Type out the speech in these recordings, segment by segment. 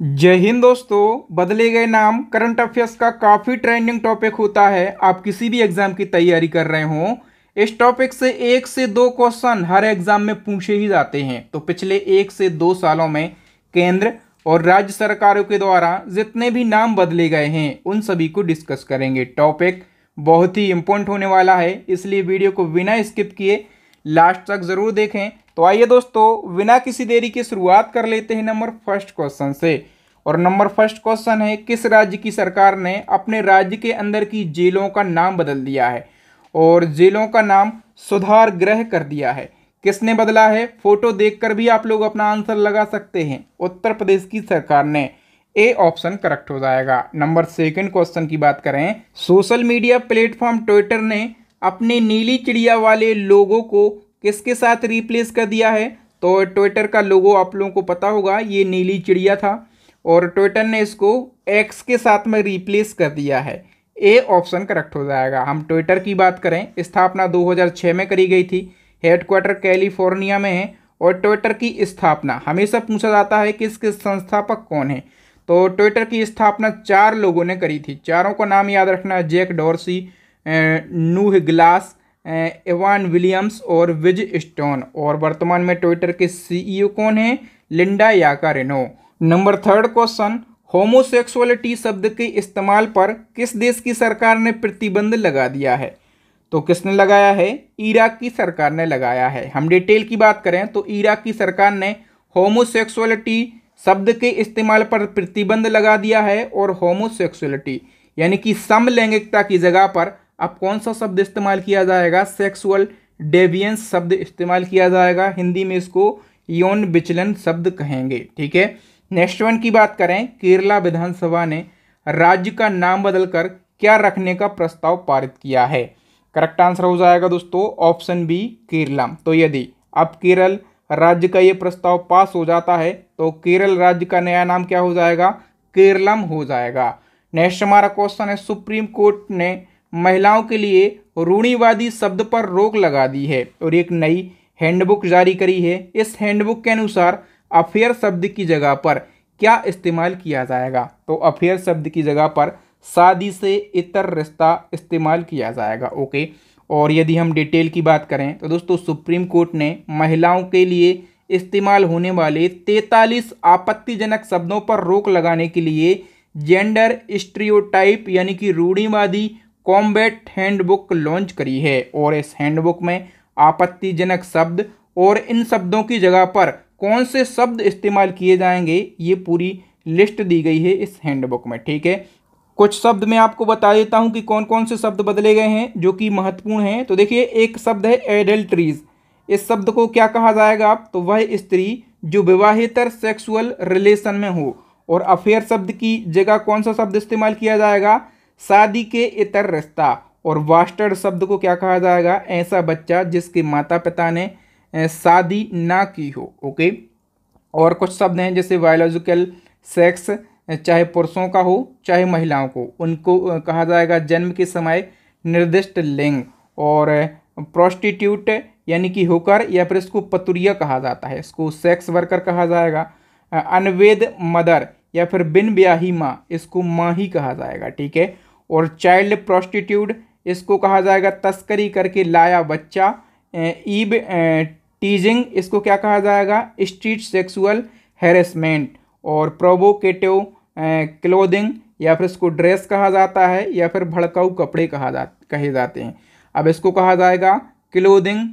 जय हिंद दोस्तों बदले गए नाम करंट अफेयर्स का काफ़ी ट्रेंडिंग टॉपिक होता है आप किसी भी एग्ज़ाम की तैयारी कर रहे हो इस टॉपिक से एक से दो क्वेश्चन हर एग्ज़ाम में पूछे ही जाते हैं तो पिछले एक से दो सालों में केंद्र और राज्य सरकारों के द्वारा जितने भी नाम बदले गए हैं उन सभी को डिस्कस करेंगे टॉपिक बहुत ही इम्पोर्टेंट होने वाला है इसलिए वीडियो को बिना स्किप किए लास्ट तक ज़रूर देखें तो आइए दोस्तों बिना किसी देरी के शुरुआत कर लेते हैं नंबर फर्स्ट क्वेश्चन से और नंबर फर्स्ट क्वेश्चन है किस राज्य की सरकार ने अपने राज्य के अंदर की जेलों का नाम बदल दिया है और जेलों का नाम सुधार ग्रह कर दिया है किसने बदला है फोटो देखकर भी आप लोग अपना आंसर लगा सकते हैं उत्तर प्रदेश की सरकार ने ए ऑप्शन करेक्ट हो जाएगा नंबर सेकंड क्वेश्चन की बात करें सोशल मीडिया प्लेटफॉर्म ट्विटर ने अपने नीली चिड़िया वाले लोगों को किसके साथ रिप्लेस कर दिया है तो ट्विटर का लोगो आप लोगों को पता होगा ये नीली चिड़िया था और ट्विटर ने इसको एक्स के साथ में रिप्लेस कर दिया है ए ऑप्शन करेक्ट हो जाएगा हम ट्विटर की बात करें स्थापना 2006 में करी गई थी हेडक्वार्टर कैलिफोर्निया में है और ट्विटर की स्थापना हमेशा पूछा जाता है कि इसके संस्थापक कौन है तो ट्विटर की स्थापना चार लोगों ने करी थी चारों का नाम याद रखना Jack Dorsey Noah Glass Evan Williams और विज स्टोन और वर्तमान में ट्विटर के सीईओ e कौन है Linda Yaccarino number third question homosexuality शब्द के इस्तेमाल पर किस देश की सरकार ने प्रतिबंध लगा दिया है तो किसने लगाया है इराक की सरकार ने लगाया है हम डिटेल की बात करें तो इराक की सरकार ने होमोसेक्सुअलिटी शब्द के इस्तेमाल पर प्रतिबंध लगा दिया है और होमोसेक्सुअलिटी यानी कि समलैंगिकता की जगह पर अब कौन सा शब्द इस्तेमाल किया जाएगा सेक्सुअल डेवियंस शब्द इस्तेमाल किया जाएगा हिंदी में इसको यौन विचलन शब्द कहेंगे ठीक है नेक्स्ट वन की बात करें केरला विधानसभा ने राज्य का नाम बदलकर क्या रखने का प्रस्ताव पारित किया है करेक्ट आंसर हो जाएगा दोस्तों ऑप्शन बी केरलम तो यदि अब केरल राज्य का ये प्रस्ताव पास हो जाता है तो केरल राज्य का नया नाम क्या हो जाएगा केरलम हो जाएगा नेक्स्ट हमारा क्वेश्चन है सुप्रीम कोर्ट ने महिलाओं के लिए रूढ़ीवादी शब्द पर रोक लगा दी है और एक नई हैंडबुक जारी करी है इस हैंडबुक के अनुसार अफेयर शब्द की जगह पर क्या इस्तेमाल किया जाएगा तो अफेयर शब्द की जगह पर शादी से इतर रिश्ता इस्तेमाल किया जाएगा ओके और यदि हम डिटेल की बात करें तो दोस्तों सुप्रीम कोर्ट ने महिलाओं के लिए इस्तेमाल होने वाले तैतालीस आपत्तिजनक शब्दों पर रोक लगाने के लिए जेंडर स्ट्रियोटाइप यानी कि रूढ़ीवादी कॉम्बैट हैंडबुक लॉन्च करी है और इस हैंडबुक में आपत्तिजनक शब्द और इन शब्दों की जगह पर कौन से शब्द इस्तेमाल किए जाएंगे ये पूरी लिस्ट दी गई है इस हैंडबुक में ठीक है कुछ शब्द मैं आपको बता देता हूँ कि कौन कौन से शब्द बदले गए हैं जो कि महत्वपूर्ण हैं तो देखिए एक शब्द है एडल्ट्रीज इस शब्द को क्या कहा जाएगा आप तो वह स्त्री जो विवाहितर सेक्सुअल रिलेशन में हो और अफेयर शब्द की जगह कौन सा शब्द इस्तेमाल किया जाएगा शादी के इतर रिश्ता और वास्टर्ड शब्द को क्या कहा जाएगा ऐसा बच्चा जिसके माता पिता ने शादी ना की हो ओके और कुछ शब्द हैं जैसे बायोलॉजिकल सेक्स चाहे पुरुषों का हो चाहे महिलाओं को उनको कहा जाएगा जन्म के समय निर्दिष्ट लिंग और प्रोस्टिट्यूट यानी कि होकर या फिर इसको पतुरिया कहा जाता है इसको सेक्स वर्कर कहा जाएगा अनवेद मदर या फिर बिन ब्याही माँ इसको माँ ही कहा जाएगा ठीक है और चाइल्ड प्रोस्टिट्यूट इसको कहा जाएगा तस्करी करके लाया बच्चा ईब टीजिंग इसको क्या कहा जाएगा स्ट्रीट सेक्सुअल हेरेसमेंट और प्रोवोकेटिव क्लोदिंग या फिर इसको ड्रेस कहा जाता है या फिर भड़काऊ कपड़े कहा जा कहे जाते हैं अब इसको कहा जाएगा क्लोदिंग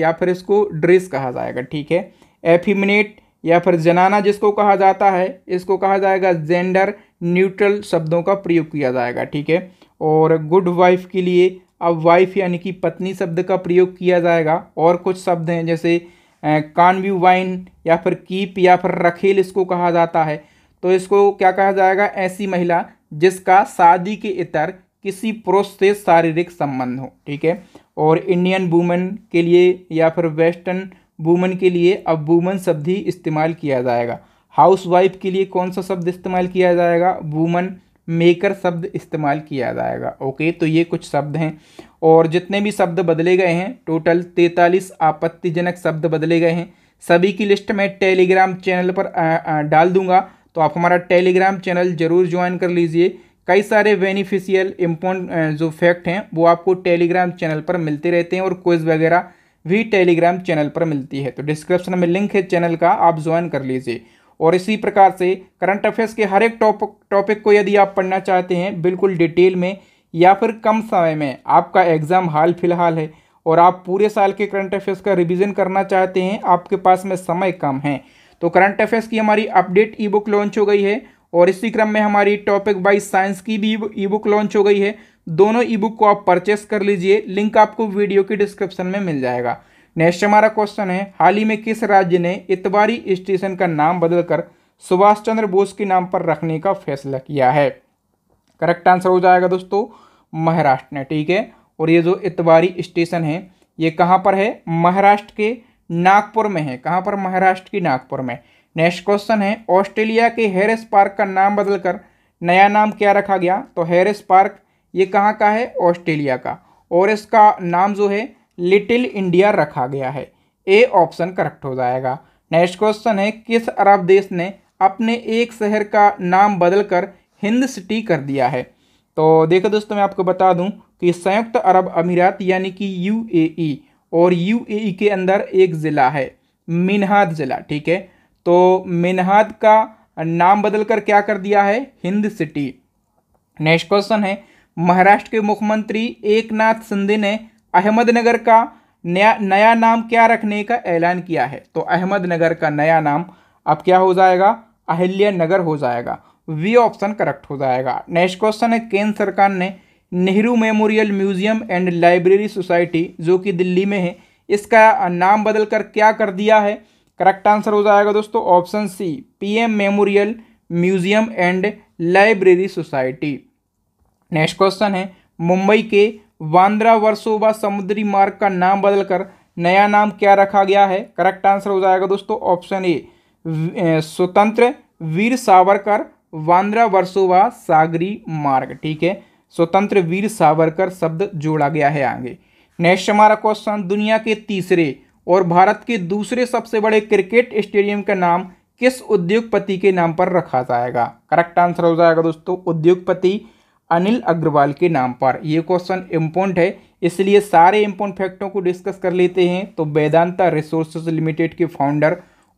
या फिर इसको ड्रेस कहा जाएगा ठीक है एफिमिनेट या फिर जनाना जिसको कहा जाता है इसको कहा जाएगा जेंडर न्यूट्रल शब्दों का प्रयोग किया जाएगा ठीक है और गुड वाइफ के लिए अब वाइफ यानी कि पत्नी शब्द का प्रयोग किया जाएगा और कुछ शब्द हैं जैसे कानव्यू वाइन या फिर कीप या फिर रखेल इसको कहा जाता है तो इसको क्या कहा जाएगा ऐसी महिला जिसका शादी के इतर किसी पुरुष से शारीरिक संबंध हो ठीक है और इंडियन वूमेन के लिए या फिर वेस्टर्न वूमेन के लिए अब वूमेन शब्द ही इस्तेमाल किया जाएगा हाउसवाइफ के लिए कौन सा शब्द इस्तेमाल किया जाएगा वूमन मेकर शब्द इस्तेमाल किया जाएगा ओके तो ये कुछ शब्द हैं और जितने भी शब्द बदले गए हैं टोटल तैतालीस आपत्तिजनक शब्द बदले गए हैं सभी की लिस्ट मैं टेलीग्राम चैनल पर आ, आ, डाल दूंगा तो आप हमारा टेलीग्राम चैनल ज़रूर ज्वाइन कर लीजिए कई सारे बेनिफिशियल इम्पोर्ट जो फैक्ट हैं वो आपको टेलीग्राम चैनल पर मिलते रहते हैं और कोइज वगैरह भी टेलीग्राम चैनल पर मिलती है तो डिस्क्रिप्शन में लिंक है चैनल का आप ज्वाइन कर लीजिए और इसी प्रकार से करंट अफेयर्स के हर एक टॉपिक टॉपिक को यदि आप पढ़ना चाहते हैं बिल्कुल डिटेल में या फिर कम समय में आपका एग्ज़ाम हाल फिलहाल है और आप पूरे साल के करंट अफेयर्स का रिवीजन करना चाहते हैं आपके पास में समय कम है तो करंट अफेयर्स की हमारी अपडेट ई बुक लॉन्च हो गई है और इसी क्रम में हमारी टॉपिक बाई साइंस की भी ई बुक लॉन्च हो गई है दोनों ई बुक को आप परचेस कर लीजिए लिंक आपको वीडियो के डिस्क्रिप्शन में मिल जाएगा नेक्स्ट हमारा क्वेश्चन है हाल ही में किस राज्य ने इतवारी स्टेशन का नाम बदलकर सुभाष चंद्र बोस के नाम पर रखने का फैसला किया है करेक्ट आंसर हो जाएगा दोस्तों महाराष्ट्र ने ठीक है और ये जो इतवारी स्टेशन है ये कहाँ पर है महाराष्ट्र के नागपुर में है कहाँ पर महाराष्ट्र की नागपुर में नेक्स्ट क्वेश्चन है ऑस्ट्रेलिया के हैरिस पार्क का नाम बदलकर नया नाम क्या रखा गया तो हैरिस पार्क ये कहाँ का है ऑस्ट्रेलिया का और इसका नाम जो है लिटिल इंडिया रखा गया है ए ऑप्शन करेक्ट हो जाएगा नेक्स्ट क्वेश्चन है किस अरब देश ने अपने एक शहर का नाम बदलकर हिंद सिटी कर दिया है तो देखो दोस्तों मैं आपको बता दूं कि संयुक्त अरब अमीरात यानी कि यूएई e और यूएई e के अंदर एक ज़िला है मिनहाद ज़िला ठीक है तो मिनहाद का नाम बदलकर क्या कर दिया है हिंद सिटी नेक्स्ट क्वेश्चन है महाराष्ट्र के मुख्यमंत्री एक नाथ शिंदे ने अहमदनगर का नया नया नाम क्या रखने का ऐलान किया है तो अहमदनगर का नया नाम अब क्या हो जाएगा अहल्या नगर हो जाएगा वी ऑप्शन करेक्ट हो जाएगा नेक्स्ट क्वेश्चन है केंद्र सरकार ने Nehru memorial museum and library society जो कि दिल्ली में है इसका नाम बदल कर क्या कर दिया है करेक्ट आंसर हो जाएगा दोस्तों option C PM memorial museum and library society next question है मुंबई के वांद्रा वर्सोवा समुद्री मार्ग का नाम बदलकर नया नाम क्या रखा गया है करेक्ट आंसर हो जाएगा दोस्तों ऑप्शन ए स्वतंत्र वीर सावरकर वांद्रा वर्सोवा सागरी मार्ग ठीक है स्वतंत्र वीर सावरकर शब्द जोड़ा गया है आगे नेक्स्ट हमारा क्वेश्चन दुनिया के तीसरे और भारत के दूसरे सबसे बड़े क्रिकेट स्टेडियम का नाम किस उद्योगपति के नाम पर रखा जाएगा करेक्ट आंसर हो जाएगा दोस्तों उद्योगपति अनिल अग्रवाल के नाम पर ये क्वेश्चन इम्पोर्टेंट है इसलिए सारे इम्पोर्टेंट फैक्टों को डिस्कस कर लेते हैं तो वेदांता रिसोर्सेज लिमिटेड के फाउंडर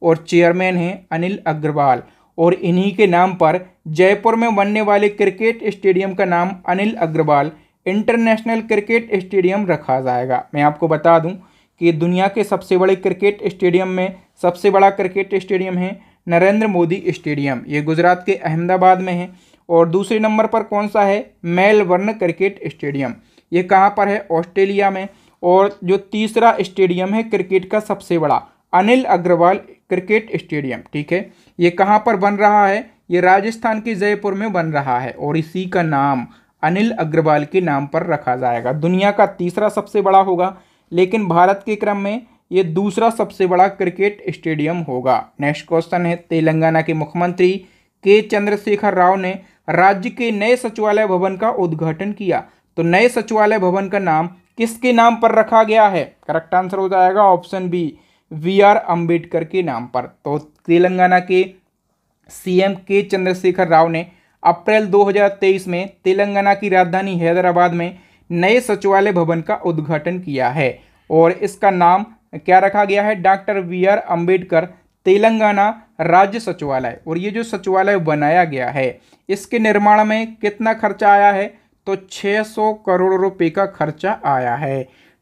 और चेयरमैन हैं अनिल अग्रवाल और इन्हीं के नाम पर जयपुर में बनने वाले क्रिकेट स्टेडियम का नाम Anil Agarwal international cricket stadium रखा जाएगा मैं आपको बता दूं कि दुनिया के सबसे बड़े क्रिकेट स्टेडियम में सबसे बड़ा क्रिकेट स्टेडियम है नरेंद्र मोदी स्टेडियम ये गुजरात के अहमदाबाद में है और दूसरे नंबर पर कौन सा है मेलबर्न क्रिकेट स्टेडियम ये कहाँ पर है ऑस्ट्रेलिया में और जो तीसरा स्टेडियम है क्रिकेट का सबसे बड़ा अनिल अग्रवाल क्रिकेट स्टेडियम ठीक है ये कहाँ पर बन रहा है ये राजस्थान के जयपुर में बन रहा है और इसी का नाम अनिल अग्रवाल के नाम पर रखा जाएगा दुनिया का तीसरा सबसे बड़ा होगा लेकिन भारत के क्रम में ये दूसरा सबसे बड़ा क्रिकेट स्टेडियम होगा नेक्स्ट क्वेश्चन है तेलंगाना के मुख्यमंत्री के चंद्रशेखर राव ने राज्य के नए सचिवालय भवन का उद्घाटन किया तो नए सचिवालय भवन का नाम किसके नाम पर रखा गया है करेक्ट आंसर हो जाएगा option B V R Ambedkar के नाम पर तो तेलंगाना के सीएम के चंद्रशेखर राव ने अप्रैल 2023 में तेलंगाना की राजधानी हैदराबाद में नए सचिवालय भवन का उद्घाटन किया है और इसका नाम क्या रखा गया है doctor V R Ambedkar Telangana राज्य सचिवालय और ये जो सचिवालय बनाया गया है इसके निर्माण में कितना खर्चा आया है तो 600 करोड़ रुपए का खर्चा आया है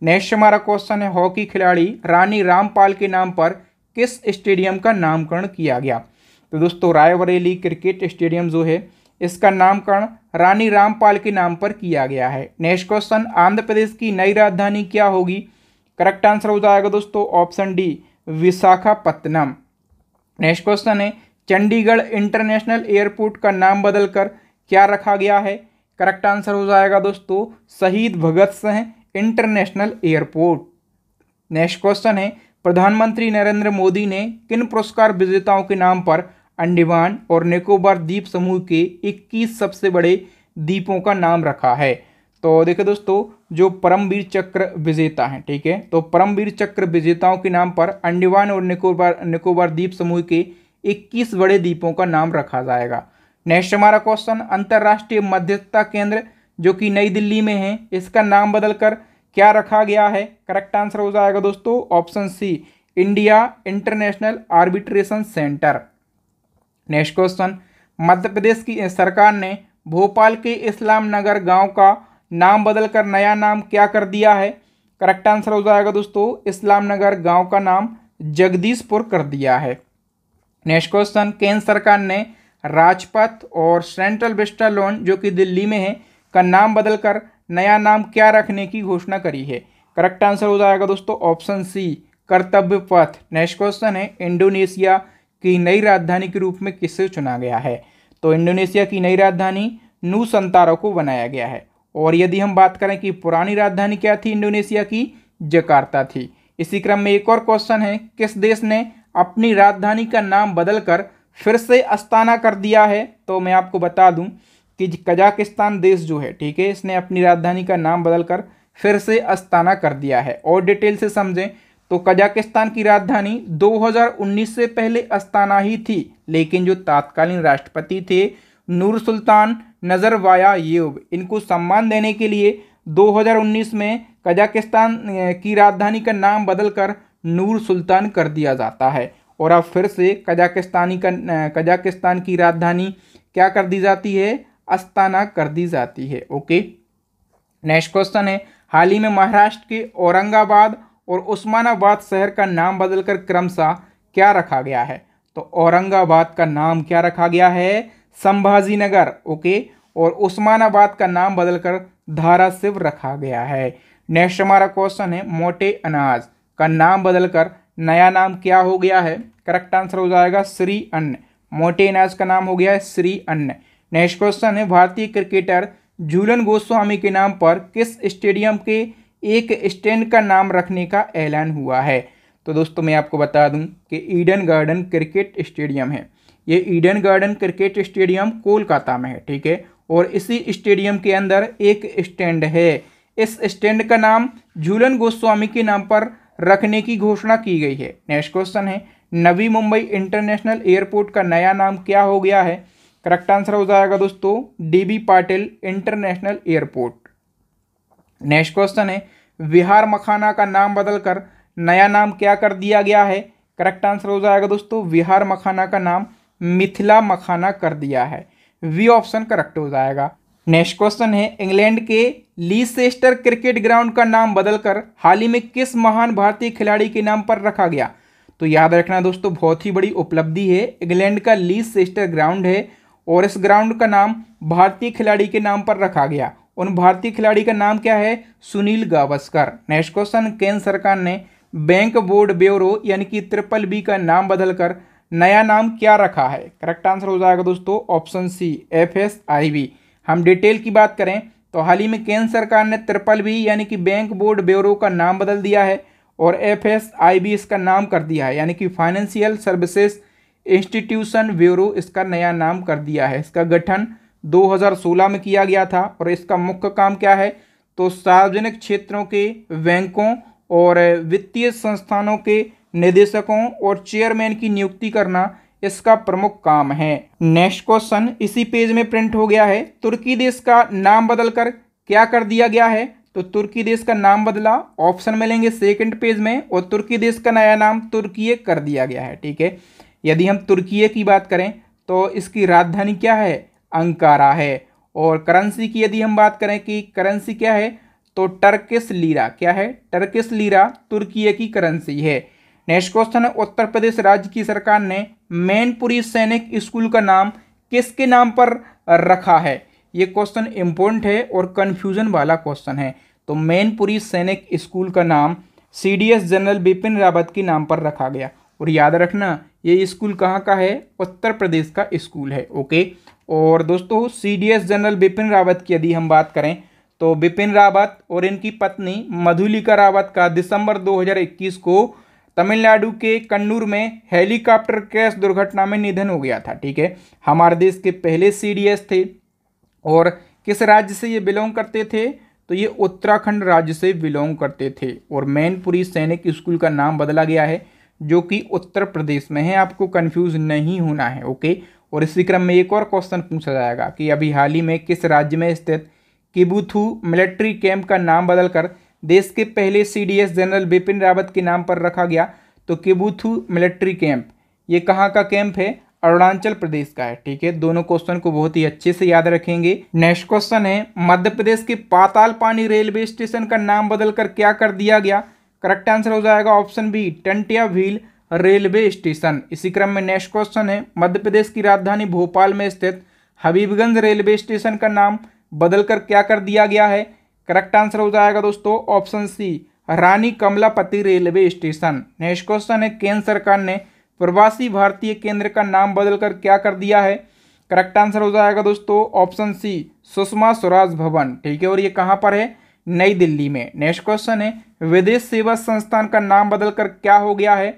नेक्स्ट हमारा क्वेश्चन है हॉकी खिलाड़ी रानी रामपाल के नाम पर किस स्टेडियम का नामकरण किया गया तो दोस्तों रायबरेली क्रिकेट स्टेडियम जो है इसका नामकरण रानी रामपाल के नाम पर किया गया है नेक्स्ट क्वेश्चन आंध्र प्रदेश की नई राजधानी क्या होगी करेक्ट आंसर हो जाएगा दोस्तों option D Visakhapatnam next question है चंडीगढ़ इंटरनेशनल एयरपोर्ट का नाम बदलकर क्या रखा गया है करेक्ट आंसर हो जाएगा दोस्तों Shaheed Bhagat Singh international airport next question है प्रधानमंत्री नरेंद्र मोदी ने किन पुरस्कार विजेताओं के नाम पर अंडमान और निकोबार द्वीप समूह के 21 सबसे बड़े द्वीपों का नाम रखा है तो देखिए दोस्तों जो परमवीर चक्र विजेता हैं ठीक है तो परमवीर चक्र विजेताओं के नाम पर अंडमान और निकोबार निकोबार द्वीप समूह के 21 बड़े द्वीपों का नाम रखा जाएगा नेक्स्ट हमारा क्वेश्चन अंतर्राष्ट्रीय मध्यस्थता केंद्र जो कि नई दिल्ली में है इसका नाम बदलकर क्या रखा गया है करेक्ट आंसर हो जाएगा दोस्तों option C India international arbitration centre next question Madhya Pradesh की सरकार ने भोपाल के इस्लाम नगर गाँव का नाम बदल कर नया नाम क्या कर दिया है करेक्ट आंसर हो जाएगा दोस्तों इस्लामनगर गांव का नाम जगदीशपुर कर दिया है नेक्स्ट क्वेश्चन केंद्र सरकार ने राजपथ और सेंट्रल बिस्टा लोन जो कि दिल्ली में है का नाम बदलकर नया नाम क्या रखने की घोषणा करी है करेक्ट आंसर हो जाएगा दोस्तों ऑप्शन सी कर्तव्य पथ नेक्स्ट क्वेश्चन है इंडोनेशिया की नई राजधानी के रूप में किसे चुना गया है तो इंडोनेशिया की नई राजधानी नू संतारो को बनाया गया है और यदि हम बात करें कि पुरानी राजधानी क्या थी इंडोनेशिया की जकार्ता थी इसी क्रम में एक और क्वेश्चन है किस देश ने अपनी राजधानी का नाम बदलकर फिर से अस्ताना कर दिया है तो मैं आपको बता दूं कि कजाकिस्तान देश जो है ठीक है इसने अपनी राजधानी का नाम बदलकर फिर से अस्ताना कर दिया है और डिटेल से समझें तो कजाकिस्तान की राजधानी 2019 से पहले अस्ताना ही थी लेकिन जो तात्कालीन राष्ट्रपति थे नूर सुल्तान नज़रवाया यूब इनको सम्मान देने के लिए 2019 में कजाकिस्तान की राजधानी का नाम बदलकर नूर सुल्तान कर दिया जाता है और अब फिर से कजाकिस्तानी का कजाकिस्तान की राजधानी क्या कर दी जाती है अस्ताना कर दी जाती है ओके नेक्स्ट क्वेश्चन है हाल ही में महाराष्ट्र के औरंगाबाद और उस्मानाबाद शहर का नाम बदलकर क्रमशः क्या रखा गया है तो औरंगाबाद का नाम क्या रखा गया है संभाजी नगर ओके और उस्मानाबाद का नाम बदलकर धारा शिव रखा गया है नेक्स्ट हमारा क्वेश्चन है मोटे अनाज का नाम बदलकर नया नाम क्या हो गया है करेक्ट आंसर हो जाएगा श्री अन्न मोटे अनाज का नाम हो गया है श्री अन्न नेक्स्ट क्वेश्चन है भारतीय क्रिकेटर झूलन गोस्वामी के नाम पर किस स्टेडियम के एक स्टैंड का नाम रखने का ऐलान हुआ है तो दोस्तों मैं आपको बता दूं कि ईडन गार्डन क्रिकेट स्टेडियम है ये Eden Garden cricket stadium Kolkata में है ठीक है और इसी स्टेडियम के अंदर एक स्टैंड है इस स्टैंड का नाम झूलन गोस्वामी के नाम पर रखने की घोषणा की गई है नेक्स्ट क्वेश्चन है नवी मुंबई इंटरनेशनल एयरपोर्ट का नया नाम क्या हो गया है करेक्ट आंसर हो जाएगा दोस्तों DB Patil international airport next question है विहार मखाना का नाम बदलकर नया नाम क्या कर दिया गया है करेक्ट आंसर हो जाएगा दोस्तों विहार मखाना का नाम मिथिला मखाना कर दिया है वी ऑप्शन करेक्ट हो जाएगा नेक्स्ट क्वेश्चन है इंग्लैंड के लीसेस्टर क्रिकेट ग्राउंड का नाम बदलकर हाल ही में किस महान भारतीय खिलाड़ी के नाम पर रखा गया तो याद रखना दोस्तों बहुत ही बड़ी उपलब्धि है इंग्लैंड का लीसेस्टर ग्राउंड है और इस ग्राउंड का नाम भारतीय खिलाड़ी के नाम पर रखा गया उन भारतीय खिलाड़ी का नाम क्या है सुनील गावस्कर नेक्स्ट क्वेश्चन केंद्र सरकार ने बैंक बोर्ड ब्यूरो यानी कि ट्रिपल बी का नाम बदलकर नया नाम क्या रखा है करेक्ट आंसर हो जाएगा दोस्तों option C F S I B हम डिटेल की बात करें तो हाल ही में केंद्र सरकार ने त्रिपल वी यानी कि बैंक बोर्ड ब्यूरो का नाम बदल दिया है और एफ एस आई बी इसका नाम कर दिया है यानी कि फाइनेंशियल सर्विसेज इंस्टीट्यूशन ब्यूरो इसका नया नाम कर दिया है इसका गठन 2016 में किया गया था और इसका मुख्य काम क्या है तो सार्वजनिक क्षेत्रों के बैंकों और वित्तीय संस्थानों के निदेशकों और चेयरमैन की नियुक्ति करना इसका प्रमुख काम है नेक्स्ट क्वेश्चन इसी पेज में प्रिंट हो गया है तुर्की देश का नाम बदलकर क्या कर दिया गया है तो तुर्की देश का नाम बदला ऑप्शन मिलेंगे सेकंड पेज में और तुर्की देश का नया नाम तुर्की कर दिया गया है ठीक है यदि हम तुर्की की बात करें तो इसकी राजधानी क्या है अंकारा है और करेंसी की यदि हम बात करें कि करेंसी क्या है तो टर्किस लीरा क्या है टर्किस लीरा तुर्की की करेंसी है नेक्स्ट क्वेश्चन है उत्तर प्रदेश राज्य की सरकार ने मैनपुरी सैनिक स्कूल का नाम किसके नाम पर रखा है ये क्वेश्चन इम्पोर्टेंट है और कन्फ्यूजन वाला क्वेश्चन है तो मैनपुरी सैनिक स्कूल का नाम सी जनरल बिपिन रावत के नाम पर रखा गया और याद रखना ये स्कूल कहाँ का है उत्तर प्रदेश का स्कूल है ओके और दोस्तों सीडीएस जनरल बिपिन रावत की यदि हम बात करें तो बिपिन रावत और इनकी पत्नी मधुलिका रावत का दिसंबर 2021 को तमिलनाडु के कन्नूर में हेलीकॉप्टर क्रैश दुर्घटना में निधन हो गया था ठीक है हमारे देश के पहले सी थे और किस राज्य से ये बिलोंग करते थे तो ये उत्तराखंड राज्य से बिलोंग करते थे और मैनपुरी सैनिक स्कूल का नाम बदला गया है जो कि उत्तर प्रदेश में है आपको कंफ्यूज नहीं होना है ओके और इसी क्रम में एक और क्वेश्चन पूछा जाएगा कि अभी हाल ही में किस राज्य में स्थित किबुथू मिलिट्री कैंप का नाम बदलकर देश के पहले सीडीएस जनरल बिपिन रावत के नाम पर रखा गया तो किबूथू मिलिट्री कैंप ये कहाँ का कैंप है अरुणाचल प्रदेश का है ठीक है दोनों क्वेश्चन को बहुत ही अच्छे से याद रखेंगे नेक्स्ट क्वेश्चन है मध्य प्रदेश के पाताल पानी रेलवे स्टेशन का नाम बदलकर क्या कर दिया गया करेक्ट आंसर हो जाएगा ऑप्शन बी टंटिया व्हील रेलवे स्टेशन इसी क्रम में नेक्स्ट क्वेश्चन है मध्य प्रदेश की राजधानी भोपाल में स्थित हबीबगंज रेलवे स्टेशन का नाम बदलकर क्या कर दिया गया है करेक्ट आंसर हो जाएगा दोस्तों option C Rani Kamlapati railway station next question है केंद्र सरकार ने प्रवासी भारतीय केंद्र का नाम बदलकर क्या कर दिया है करेक्ट आंसर हो जाएगा दोस्तों ऑप्शन सी सुषमा स्वराज भवन ठीक है और ये कहाँ पर है नई दिल्ली में नेक्स्ट क्वेश्चन है विदेश सेवा संस्थान का नाम बदलकर क्या हो गया है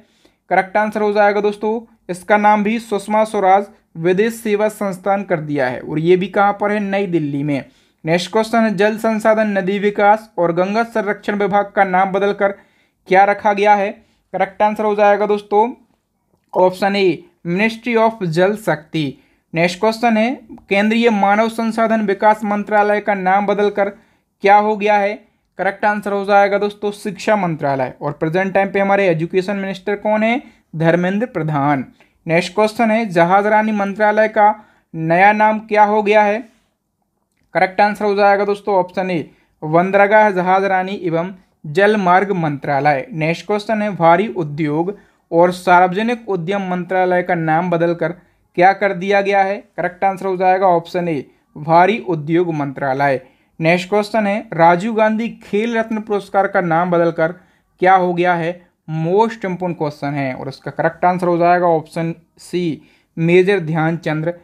करेक्ट आंसर हो जाएगा दोस्तों इसका नाम भी सुषमा स्वराज विदेश सेवा संस्थान कर दिया है और ये भी कहाँ पर है नई दिल्ली में नेक्स्ट क्वेश्चन है जल संसाधन नदी विकास और गंगा संरक्षण विभाग का नाम बदलकर क्या रखा गया है करेक्ट आंसर हो जाएगा दोस्तों ऑप्शन ए मिनिस्ट्री ऑफ जल शक्ति नेक्स्ट क्वेश्चन है केंद्रीय मानव संसाधन विकास मंत्रालय का नाम बदलकर क्या हो गया है करेक्ट आंसर हो जाएगा दोस्तों शिक्षा मंत्रालय और प्रेजेंट टाइम पे हमारे एजुकेशन मिनिस्टर कौन है धर्मेंद्र प्रधान नेक्स्ट क्वेश्चन है जहाजरानी मंत्रालय का नया नाम क्या हो गया है करेक्ट आंसर हो जाएगा दोस्तों ऑप्शन ए बंदरगाह जहाज रानी एवं जल मार्ग मंत्रालय नेक्स्ट क्वेश्चन है भारी उद्योग और सार्वजनिक उद्यम मंत्रालय का नाम बदलकर क्या कर दिया गया है करेक्ट आंसर हो जाएगा ऑप्शन ए भारी उद्योग मंत्रालय नेक्स्ट क्वेश्चन है राजीव गांधी खेल रत्न पुरस्कार का नाम बदलकर क्या हो गया है मोस्ट इम्पोर्टेंट क्वेश्चन है और इसका करेक्ट आंसर हो जाएगा ऑप्शन सी मेजर ध्यानचंद्र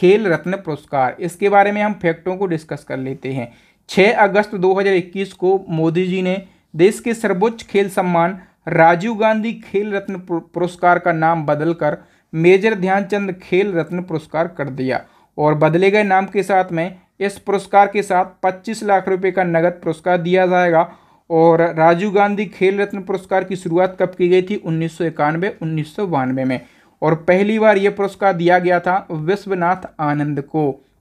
खेल रत्न पुरस्कार इसके बारे में हम फैक्टों को डिस्कस कर लेते हैं 6 अगस्त 2021 को मोदी जी ने देश के सर्वोच्च खेल सम्मान राजीव गांधी खेल रत्न पुरस्कार का नाम बदलकर मेजर ध्यानचंद खेल रत्न पुरस्कार कर दिया और बदले गए नाम के साथ में इस पुरस्कार के साथ 25 लाख रुपए का नगद पुरस्कार दिया जाएगा और राजीव गांधी खेल रत्न पुरस्कार की शुरुआत कब की गई थी उन्नीस सौ इक्यानवे उन्नीस सौ बानवे में और पहली बार यह पुरस्कार दिया गया था विश्वनाथ आनंद को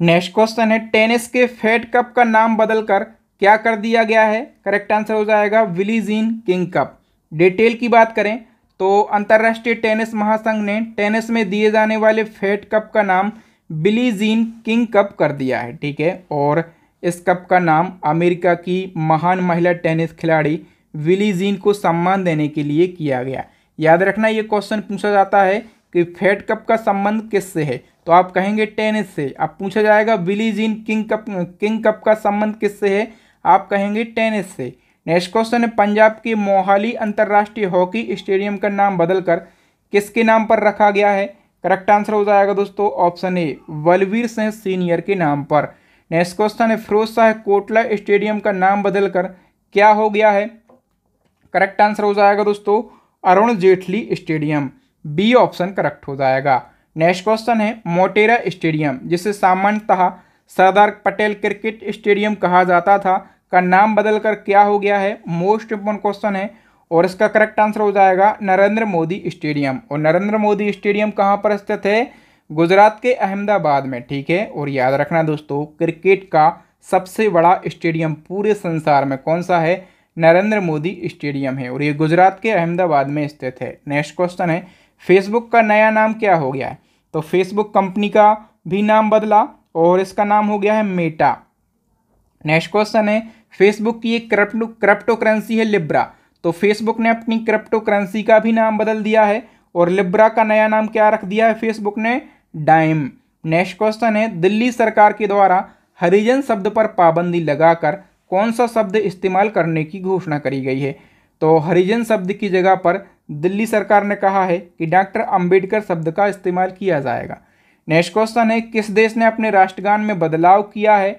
नेक्स्ट क्वेश्चन है टेनिस के फेड कप का नाम बदलकर क्या कर दिया गया है करेक्ट आंसर हो जाएगा विलीजीन किंग कप डिटेल की बात करें तो अंतर्राष्ट्रीय टेनिस महासंघ ने टेनिस में दिए जाने वाले फेड कप का नाम बिलीजीन किंग कप कर दिया है ठीक है और इस कप का नाम अमेरिका की महान महिला टेनिस खिलाड़ी विलीजीन को सम्मान देने के लिए किया गया याद रखना ये क्वेश्चन पूछा जाता है कि फेड कप का संबंध किससे है तो आप कहेंगे टेनिस से अब पूछा जाएगा Billie Jean King Cup King Cup का संबंध किससे है आप कहेंगे टेनिस से नेक्स्ट क्वेश्चन है पंजाब की मोहाली अंतर्राष्ट्रीय हॉकी स्टेडियम का नाम बदलकर किसके नाम पर रखा गया है करेक्ट आंसर हो जाएगा दोस्तों option A Balbir Singh senior के नाम पर नेक्स्ट क्वेश्चन है फिरोज शाह कोटला स्टेडियम का नाम बदलकर क्या हो गया है करेक्ट आंसर हो जाएगा दोस्तों Arun Jaitley stadium B option correct हो जाएगा नेक्स्ट क्वेश्चन है मोटेरा स्टेडियम जिसे सामान्यतः सरदार पटेल क्रिकेट स्टेडियम कहा जाता था का नाम बदलकर क्या हो गया है मोस्ट इम्पोर्टेंट क्वेश्चन है और इसका करेक्ट आंसर हो जाएगा नरेंद्र मोदी स्टेडियम और नरेंद्र मोदी स्टेडियम कहाँ पर स्थित है गुजरात के अहमदाबाद में ठीक है और याद रखना दोस्तों क्रिकेट का सबसे बड़ा स्टेडियम पूरे संसार में कौन सा है नरेंद्र मोदी स्टेडियम है और ये गुजरात के अहमदाबाद में स्थित है नेक्स्ट क्वेश्चन है फेसबुक का नया नाम क्या हो गया है तो फेसबुक कंपनी का भी नाम बदला और इसका नाम हो गया है मेटा नेक्स्ट क्वेश्चन है फेसबुक की एक क्रप्टो क्रप्टो करेंसी है लिब्रा तो फेसबुक ने अपनी क्रिप्टो करेंसी का भी नाम बदल दिया है और लिब्रा का नया नाम क्या रख दिया है फेसबुक ने डाइम नेक्स्ट क्वेश्चन है दिल्ली सरकार के द्वारा हरिजन शब्द पर पाबंदी लगाकर कौन सा शब्द इस्तेमाल करने की घोषणा करी गई है तो हरिजन शब्द की जगह पर दिल्ली सरकार ने कहा है कि डॉक्टर अंबेडकर शब्द का इस्तेमाल किया जाएगा नेक्स्ट क्वेश्चन है किस देश ने अपने राष्ट्रगान में बदलाव किया है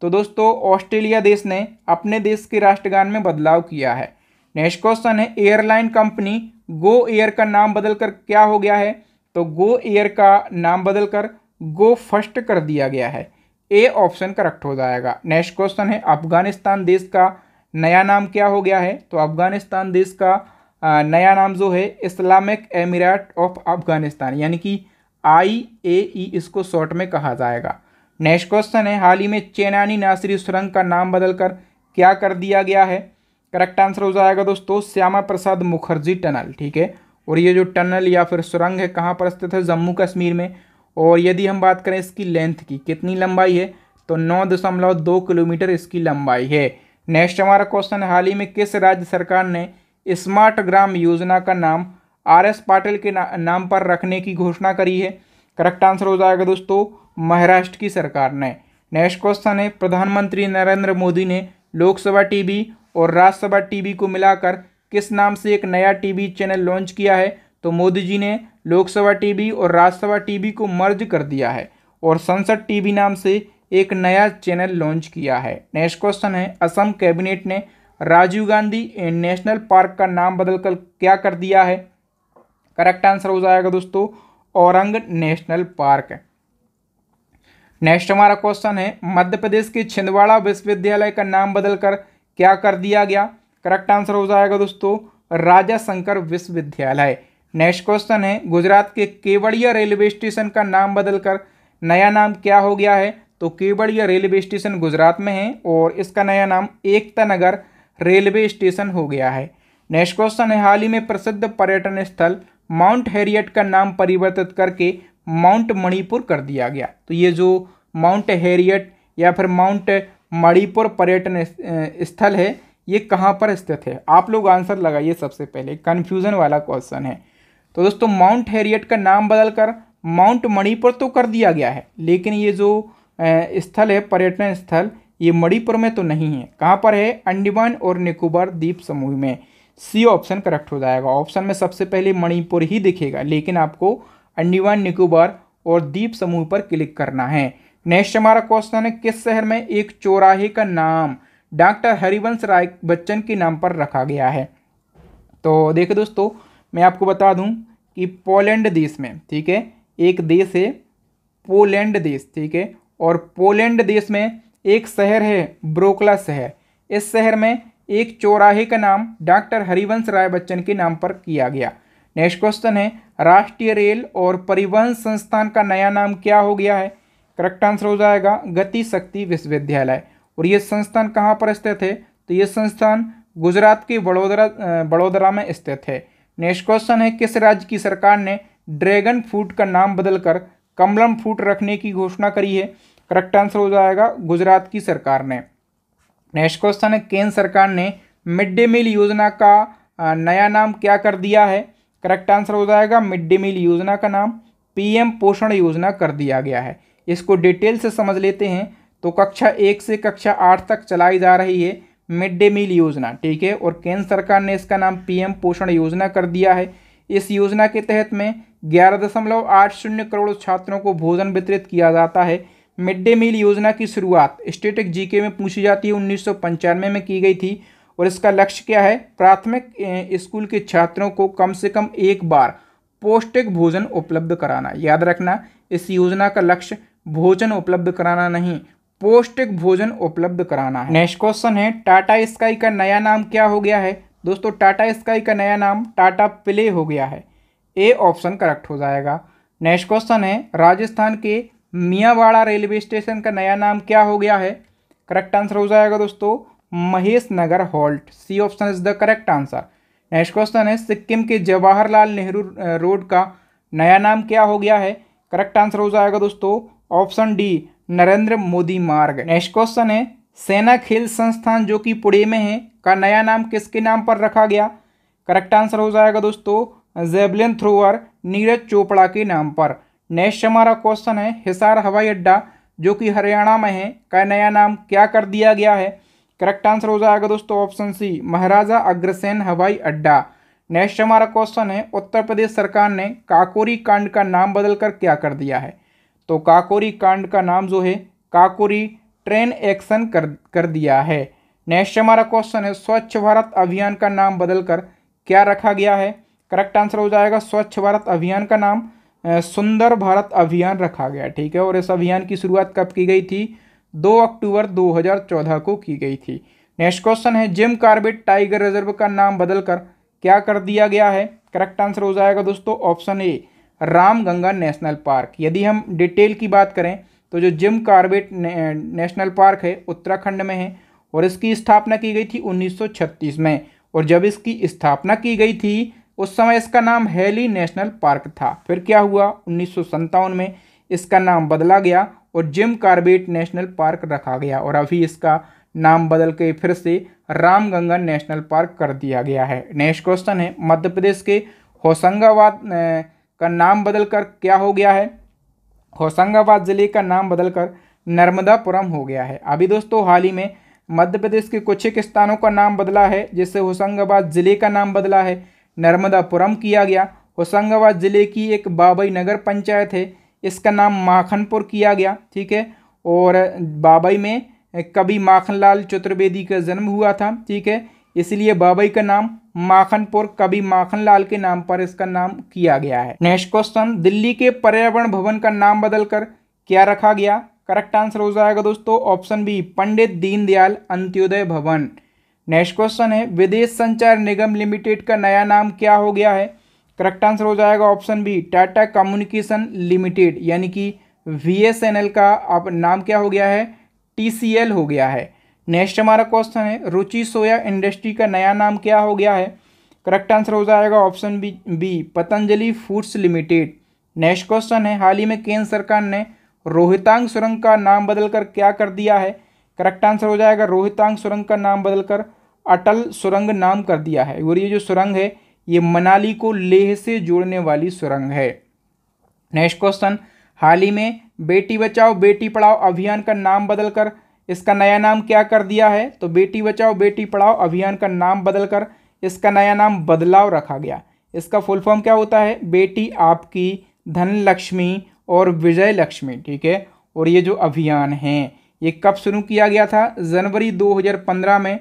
तो दोस्तों ऑस्ट्रेलिया देश ने अपने देश के राष्ट्रगान में बदलाव किया है नेक्स्ट क्वेश्चन है एयरलाइन कंपनी गो एयर का नाम बदलकर क्या हो गया है तो गो एयर का नाम बदलकर गो फर्स्ट कर दिया गया है ए ऑप्शन करेक्ट हो जाएगा नेक्स्ट क्वेश्चन है अफगानिस्तान देश का नया नाम क्या हो गया है तो अफगानिस्तान देश का नया नाम जो है इस्लामिक एमिरेट ऑफ अफगानिस्तान यानी कि आई ए ई इसको शॉर्ट में कहा जाएगा नेक्स्ट क्वेश्चन है हाल ही में चेनानी नासरी सुरंग का नाम बदलकर क्या कर दिया गया है करेक्ट आंसर हो जाएगा दोस्तों श्यामा प्रसाद मुखर्जी टनल ठीक है और ये जो टनल या फिर सुरंग है कहाँ पर स्थित है जम्मू कश्मीर में और यदि हम बात करें इसकी लेंथ की कितनी लंबाई है तो नौ दशमलव दो किलोमीटर इसकी लंबाई है नेक्स्ट हमारा क्वेश्चन हाल ही में किस राज्य सरकार ने स्मार्ट ग्राम योजना का नाम आर एस पाटिल के ना, नाम पर रखने की घोषणा करी है करेक्ट आंसर हो जाएगा दोस्तों महाराष्ट्र की सरकार ने नेक्स्ट क्वेश्चन है प्रधानमंत्री नरेंद्र मोदी ने लोकसभा टीवी और राज्यसभा टीवी को मिलाकर किस नाम से एक नया टीवी चैनल लॉन्च किया है तो मोदी जी ने लोकसभा टीवी और राज्यसभा टीवी को मर्ज कर दिया है और संसद टीवी नाम से एक नया चैनल लॉन्च किया है नेक्स्ट क्वेश्चन है असम कैबिनेट ने राजीव गांधी नेशनल पार्क का नाम बदलकर क्या कर दिया है करेक्ट आंसर हो जाएगा दोस्तों औरंग नेशनल पार्क नेक्स्ट हमारा क्वेश्चन है मध्य प्रदेश के छिंदवाड़ा विश्वविद्यालय का नाम बदलकर क्या कर दिया गया करेक्ट आंसर हो जाएगा दोस्तों राजा शंकर विश्वविद्यालय नेक्स्ट क्वेश्चन है गुजरात के केवड़िया रेलवे स्टेशन का नाम बदलकर नया नाम क्या हो गया है तो केवड़िया रेलवे स्टेशन गुजरात में है और इसका नया नाम एकता नगर रेलवे स्टेशन हो गया है नेक्स्ट क्वेश्चन है हाल ही में प्रसिद्ध पर्यटन स्थल माउंट हैरियट का नाम परिवर्तित करके माउंट मणिपुर कर दिया गया तो ये जो माउंट हैरियट या फिर माउंट मणिपुर पर्यटन स्थल है ये कहाँ पर स्थित है आप लोग आंसर लगाइए सबसे पहले कन्फ्यूज़न वाला क्वेश्चन है तो दोस्तों माउंट हैरियट का नाम बदलकर माउंट मणिपुर तो कर दिया गया है लेकिन ये जो स्थल है पर्यटन स्थल ये मणिपुर में तो नहीं है कहाँ पर है अंडमान और निकोबार द्वीप समूह में सी ऑप्शन करेक्ट हो जाएगा ऑप्शन में सबसे पहले मणिपुर ही दिखेगा लेकिन आपको अंडमान निकोबार और द्वीप समूह पर क्लिक करना है नेक्स्ट हमारा क्वेश्चन है किस शहर में एक चौराहे का नाम डॉक्टर हरिवंश राय बच्चन के नाम पर रखा गया है तो देखो दोस्तों मैं आपको बता दूँ कि पोलैंड देश में ठीक है एक देश है पोलैंड देश ठीक है और पोलैंड देश में एक शहर है ब्रोकला शहर इस शहर में एक चौराहे का नाम डॉक्टर हरिवंश राय बच्चन के नाम पर किया गया नेक्स्ट क्वेश्चन है राष्ट्रीय रेल और परिवहन संस्थान का नया नाम क्या हो गया है करेक्ट आंसर हो जाएगा गति शक्ति विश्वविद्यालय और ये संस्थान कहाँ पर स्थित है तो ये संस्थान गुजरात के बड़ोदरा बड़ोदरा में स्थित है नेक्स्ट क्वेश्चन है किस राज्य की सरकार ने ड्रैगन फ्रूट का नाम बदलकर कमलम फ्रूट रखने की घोषणा करी है करेक्ट आंसर हो जाएगा गुजरात की सरकार ने नेक्स्ट क्वेश्चन है केंद्र सरकार ने मिड डे मील योजना का नया नाम क्या कर दिया है करेक्ट आंसर हो जाएगा मिड डे मील योजना का नाम पीएम पोषण योजना कर दिया गया है इसको डिटेल से समझ लेते हैं तो कक्षा एक से कक्षा आठ तक चलाई जा रही है मिड डे मील योजना ठीक है और केंद्र सरकार ने इसका नाम पीएम पोषण योजना कर दिया है इस योजना के तहत में ग्यारह दशमलव आठ शून्य करोड़ छात्रों को भोजन वितरित किया जाता है मिड डे मील योजना की शुरुआत स्टेट जीके में पूछी जाती है उन्नीस में की गई थी और इसका लक्ष्य क्या है प्राथमिक स्कूल के छात्रों को कम से कम एक बार पौष्टिक भोजन उपलब्ध कराना याद रखना इस योजना का लक्ष्य भोजन उपलब्ध कराना नहीं पौष्टिक भोजन उपलब्ध कराना है नेक्स्ट क्वेश्चन है टाटा स्काई का नया नाम क्या हो गया है दोस्तों टाटा स्काई का नया नाम टाटा प्ले हो गया है ए ऑप्शन करेक्ट हो जाएगा नेक्स्ट क्वेश्चन है राजस्थान के मियाँवाड़ा रेलवे स्टेशन का नया नाम क्या हो गया है करेक्ट आंसर हो जाएगा दोस्तों Mahesh Nagar halt C option is the correct answer next question है सिक्किम के जवाहरलाल नेहरू रोड का नया नाम क्या हो गया है करेक्ट आंसर हो जाएगा दोस्तों ऑप्शन डी नरेंद्र मोदी मार्ग नेक्स्ट क्वेश्चन है सेना खेल संस्थान जो कि पुणे में है का नया नाम किसके नाम पर रखा गया करेक्ट आंसर हो जाएगा दोस्तों जेबलिन थ्रोअर नीरज चोपड़ा के नाम पर नेक्स्ट हमारा क्वेश्चन है हिसार हवाई अड्डा जो कि हरियाणा में है का नया नाम क्या कर दिया गया है करेक्ट आंसर हो जाएगा दोस्तों ऑप्शन सी महाराजा अग्रसेन हवाई अड्डा नेक्स्ट हमारा क्वेश्चन है उत्तर प्रदेश सरकार ने काकोरी कांड का नाम बदलकर क्या कर दिया है तो काकोरी कांड का नाम जो है काकोरी ट्रेन एक्शन कर कर दिया है नेक्स्ट हमारा क्वेश्चन है स्वच्छ भारत अभियान का नाम बदलकर क्या रखा गया है करेक्ट आंसर हो जाएगा स्वच्छ भारत अभियान का नाम सुंदर भारत अभियान रखा गया ठीक है और इस अभियान की शुरुआत कब की गई थी दो अक्टूबर 2014 को की गई थी नेक्स्ट क्वेश्चन है जिम कार्बेट टाइगर रिजर्व का नाम बदलकर क्या कर दिया गया है करेक्ट आंसर हो जाएगा दोस्तों option A Ramganga national park यदि हम डिटेल की बात करें तो जो जिम कार्बेट ने, नेशनल पार्क है उत्तराखंड में है और इसकी स्थापना की गई थी 1936 में और जब इसकी स्थापना की गई थी उस समय इसका नाम हैली नेशनल पार्क था फिर क्या हुआ उन्नीस में इसका नाम बदला गया और जिम कार्बेट नेशनल पार्क रखा गया और अभी इसका नाम बदल के फिर से रामगंगा नेशनल पार्क कर दिया गया है नेक्स्ट क्वेश्चन है मध्य प्रदेश के होशंगाबाद का नाम बदलकर क्या हो गया है होशंगाबाद ज़िले का नाम बदलकर नर्मदापुरम हो गया है अभी दोस्तों हाल ही में मध्य प्रदेश के कुछ एक स्थानों का नाम बदला है जैसे होशंगाबाद ज़िले का नाम बदला है नर्मदापुरम किया गया होशंगाबाद ज़िले की एक बाबई नगर पंचायत है इसका नाम माखनपुर किया गया ठीक है और बाबई में कवि माखनलाल चतुर्वेदी का जन्म हुआ था ठीक है इसलिए बाबई का नाम माखनपुर कवि माखनलाल के नाम पर इसका नाम किया गया है नेक्स्ट क्वेश्चन दिल्ली के पर्यावरण भवन का नाम बदलकर क्या रखा गया करेक्ट आंसर हो जाएगा दोस्तों option B Pandit Deendayal Antyodaya Bhavan next question है विदेश संचार निगम लिमिटेड का नया नाम क्या हो गया है करेक्ट आंसर हो जाएगा option B Tata communication limited यानी कि वी का अब नाम क्या हो गया है टी हो गया है नेक्स्ट हमारा क्वेश्चन है रुचि सोया इंडस्ट्री का नया नाम क्या हो गया है करेक्ट आंसर हो जाएगा option B B Patanjali foods limited next question है हाल ही में केंद्र सरकार ने रोहितांग सुरंग का नाम बदलकर क्या कर दिया है करेक्ट आंसर हो जाएगा रोहितांग सुरंग का नाम बदलकर अटल सुरंग नाम कर दिया है और ये जो सुरंग है ये मनाली को लेह से जोड़ने वाली सुरंग है नेक्स्ट क्वेश्चन हाल ही में बेटी बचाओ बेटी पढ़ाओ अभियान का नाम बदलकर इसका नया नाम क्या कर दिया है तो बेटी बचाओ बेटी पढ़ाओ अभियान का नाम बदलकर इसका नया नाम बदलाव रखा गया इसका फुल फॉर्म क्या होता है बेटी आपकी धनलक्ष्मी और विजय लक्ष्मी ठीक है और ये जो अभियान हैं ये कब शुरू किया गया था जनवरी 2015 में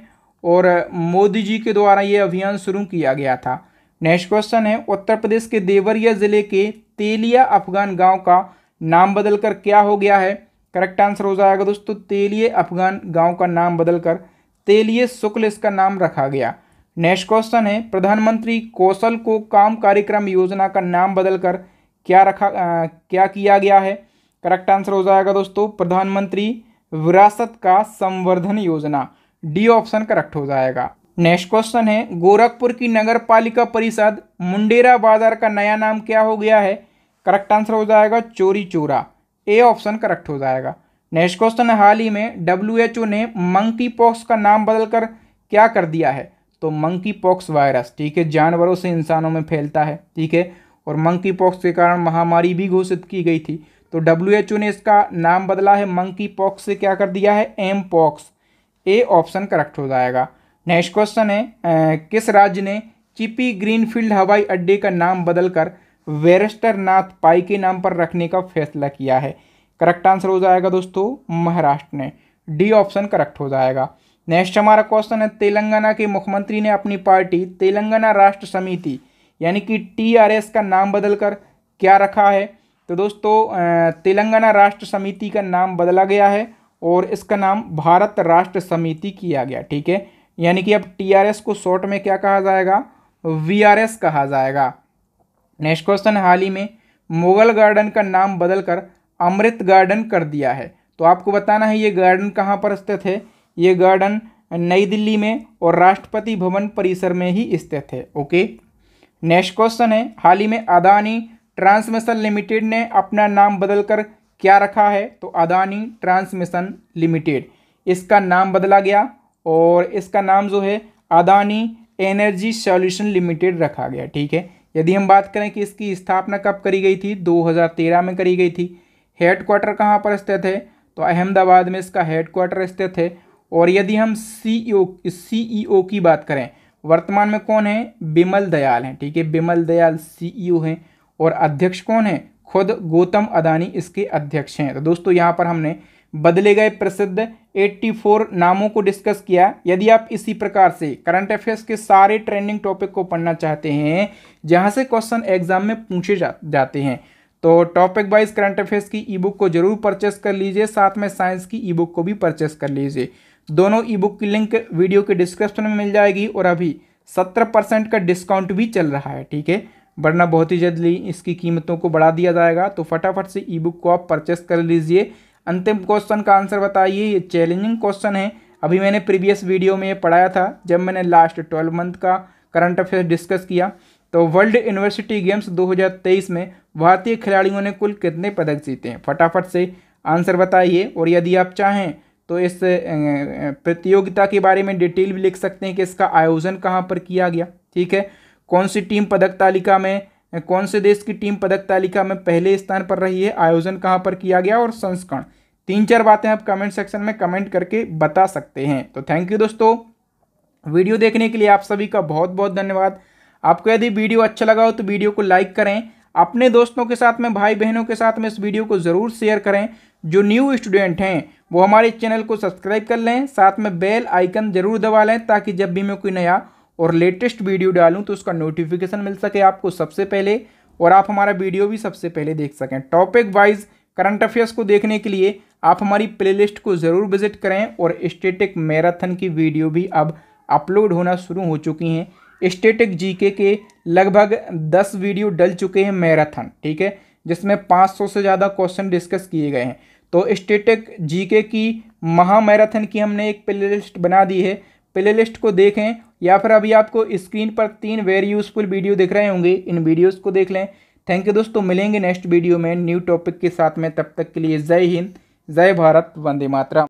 और मोदी जी के द्वारा ये अभियान शुरू किया गया था नेक्स्ट क्वेश्चन है उत्तर प्रदेश के देवरिया जिले के तेलिया अफगान गांव का नाम बदलकर क्या हो गया है करेक्ट आंसर हो जाएगा दोस्तों तेलिए अफगान गांव का नाम बदलकर तेलिए शुक्ल इसका नाम रखा गया नेक्स्ट क्वेश्चन है प्रधानमंत्री कौशल को काम कार्यक्रम योजना का नाम बदलकर क्या रखा आ, क्या किया गया है करेक्ट आंसर हो जाएगा दोस्तों प्रधानमंत्री विरासत का संवर्धन योजना डी ऑप्शन करेक्ट हो जाएगा नेक्स्ट क्वेश्चन है गोरखपुर की नगर पालिका परिषद मुंडेरा बाजार का नया नाम क्या हो गया है करेक्ट आंसर हो जाएगा चोरी चोरा ए ऑप्शन करेक्ट हो जाएगा नेक्स्ट क्वेश्चन है हाल ही में डब्ल्यू ने मंकी पॉक्स का नाम बदलकर क्या कर दिया है तो मंकी पॉक्स वायरस ठीक है जानवरों से इंसानों में फैलता है ठीक है और मंकी पॉक्स के कारण महामारी भी घोषित की गई थी तो डब्ल्यू ने इसका नाम बदला है मंकी पॉक्स से क्या कर दिया है M pox A option correct हो जाएगा नेक्स्ट क्वेश्चन है आ, किस राज्य ने चिपी ग्रीनफील्ड हवाई अड्डे का नाम बदलकर वेरस्टर नाथ पाई के नाम पर रखने का फैसला किया है करेक्ट आंसर हो जाएगा दोस्तों महाराष्ट्र ने डी ऑप्शन करेक्ट हो जाएगा नेक्स्ट हमारा क्वेश्चन है तेलंगाना के मुख्यमंत्री ने अपनी पार्टी तेलंगाना राष्ट्र समिति यानी कि टीआरएस का नाम बदलकर क्या रखा है तो दोस्तों तेलंगाना राष्ट्र समिति का नाम बदला गया है और इसका नाम भारत राष्ट्र समिति किया गया ठीक है यानी कि अब टीआरएस को शॉर्ट में क्या कहा जाएगा वीआरएस कहा जाएगा नेक्स्ट क्वेश्चन हाल ही में मुगल गार्डन का नाम बदलकर अमृत गार्डन कर दिया है तो आपको बताना है ये गार्डन कहाँ पर स्थित है ये गार्डन नई दिल्ली में और राष्ट्रपति भवन परिसर में ही स्थित है ओके नेक्स्ट क्वेश्चन है हाल ही में अदानी ट्रांसमिशन लिमिटेड ने अपना नाम बदलकर क्या रखा है तो अदानी ट्रांसमिशन लिमिटेड इसका नाम बदला गया और इसका नाम जो है अदानी एनर्जी सॉल्यूशन लिमिटेड रखा गया ठीक है यदि हम बात करें कि इसकी स्थापना कब करी गई थी 2013 में करी गई थी हेड क्वार्टर कहाँ पर स्थित है तो अहमदाबाद में इसका हेड क्वार्टर स्थित है और यदि हम सी ई की बात करें वर्तमान में कौन है बिमल दयाल हैं ठीक है बिमल दयाल सीईओ हैं और अध्यक्ष कौन है खुद गौतम अदानी इसके अध्यक्ष हैं तो दोस्तों यहाँ पर हमने बदले गए प्रसिद्ध 84 नामों को डिस्कस किया यदि आप इसी प्रकार से करंट अफेयर्स के सारे ट्रेंडिंग टॉपिक को पढ़ना चाहते हैं जहाँ से क्वेश्चन एग्जाम में पूछे जा, जाते हैं तो टॉपिक वाइज करंट अफेयर्स की ई बुक को जरूर परचेस कर लीजिए साथ में साइंस की ई बुक को भी परचेस कर लीजिए दोनों ई बुक की लिंक वीडियो के डिस्क्रिप्शन में मिल जाएगी और अभी सत्रह परसेंट का डिस्काउंट भी चल रहा है ठीक है वरना बहुत ही जल्दी इसकी कीमतों को बढ़ा दिया जाएगा तो फटाफट से ई बुक को आप परचेस कर लीजिए अंतिम क्वेश्चन का आंसर बताइए ये चैलेंजिंग क्वेश्चन है अभी मैंने प्रीवियस वीडियो में ये पढ़ाया था जब मैंने लास्ट ट्वेल्व मंथ का करंट अफेयर डिस्कस किया तो वर्ल्ड यूनिवर्सिटी गेम्स 2023 में भारतीय खिलाड़ियों ने कुल कितने पदक जीते हैं फटाफट से आंसर बताइए और यदि आप चाहें तो इस प्रतियोगिता के बारे में डिटेल भी लिख सकते हैं कि इसका आयोजन कहाँ पर किया गया ठीक है कौन सी टीम पदक तालिका में कौन से देश की टीम पदक तालिका में पहले स्थान पर रही है आयोजन कहाँ पर किया गया और संस्करण तीन चार बातें आप कमेंट सेक्शन में कमेंट करके बता सकते हैं तो थैंक यू दोस्तों वीडियो देखने के लिए आप सभी का बहुत बहुत धन्यवाद आपको यदि वीडियो अच्छा लगा हो तो वीडियो को लाइक करें अपने दोस्तों के साथ में भाई बहनों के साथ में इस वीडियो को ज़रूर शेयर करें जो न्यू स्टूडेंट हैं वो हमारे चैनल को सब्सक्राइब कर लें साथ में बेल आइकन ज़रूर दबा लें ताकि जब भी मैं कोई नया और लेटेस्ट वीडियो डालूँ तो उसका नोटिफिकेशन मिल सके आपको सबसे पहले और आप हमारा वीडियो भी सबसे पहले देख सकें टॉपिक वाइज करंट अफेयर्स को देखने के लिए आप हमारी प्लेलिस्ट को ज़रूर विजिट करें और स्टेटिक मैराथन की वीडियो भी अब अपलोड होना शुरू हो चुकी हैं स्टेटिक जीके के लगभग दस वीडियो डल चुके हैं मैराथन ठीक है जिसमें 500 से ज़्यादा क्वेश्चन डिस्कस किए गए हैं तो स्टेटिक जीके की महा मैराथन की हमने एक प्ले बना दी है प्लेलिस्ट को देखें या फिर अभी आपको स्क्रीन पर तीन वेरी यूज़फुल वीडियो दिख रहे होंगे इन वीडियोज़ को देख लें थैंक यू दोस्तों मिलेंगे नेक्स्ट वीडियो में न्यू टॉपिक के साथ में तब तक के लिए जय हिंद जय भारत वंदे मातरम